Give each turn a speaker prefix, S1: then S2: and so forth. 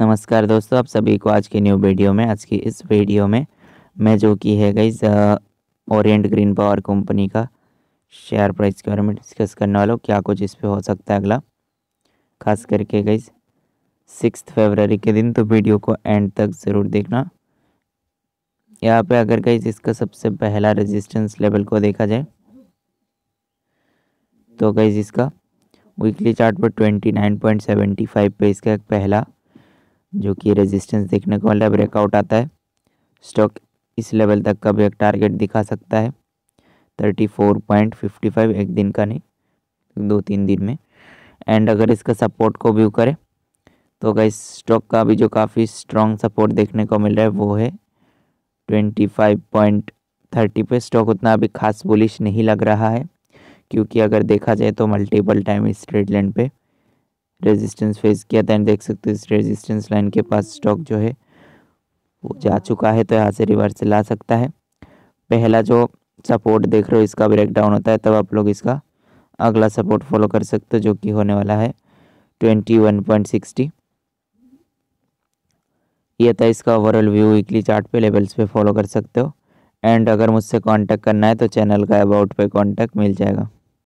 S1: नमस्कार दोस्तों आप सभी को आज की न्यू वीडियो में आज की इस वीडियो में मैं जो की है गई ओरिएंट ग्रीन पावर कंपनी का शेयर प्राइस के बारे में डिस्कस करने वाला हूँ क्या कुछ इस पर हो सकता है अगला खास करके गई सिक्स फरवरी के दिन तो वीडियो को एंड तक ज़रूर देखना यहाँ पे अगर गई इसका सबसे पहला रेजिस्टेंस लेवल को देखा जाए तो गई इसका वीकली चार्ट पर twenty nine point seventy five पे इसका एक पहला जो कि रेजिस्टेंस देखने को मिल रहा है ब्रेकआउट आता है स्टॉक इस लेवल तक का भी एक टारगेट दिखा सकता है thirty four point fifty five एक दिन का नहीं दो तीन दिन में एंड अगर इसका सपोर्ट को व्यू करें तो अगर स्टॉक का भी जो काफ़ी स्ट्रॉन्ग सपोर्ट देखने को मिल रहा है वो है ट्वेंटी फाइव पॉइंट थर्टी पे स्टॉक उतना अभी खास बुलिश नहीं लग रहा है क्योंकि अगर देखा जाए तो मल्टीपल टाइम इस ट्रेड लाइन पे रेजिस्टेंस फेस किया था एंड देख सकते हो इस रेजिस्टेंस लाइन के पास स्टॉक जो है वो जा चुका है तो यहाँ से रिवर्सल आ सकता है पहला जो सपोर्ट देख रहे हो इसका ब्रेकडाउन होता है तब आप लोग इसका अगला सपोर्ट फॉलो कर सकते हो जो कि होने वाला है ट्वेंटी वन पॉइंट सिक्सटी ये था इसका ओवरऑल व्यू वीकली चार्ट पे लेवल्स पे फॉलो कर सकते हो एंड अगर मुझसे कांटेक्ट करना है तो चैनल का अबाउट पे कांटेक्ट मिल जाएगा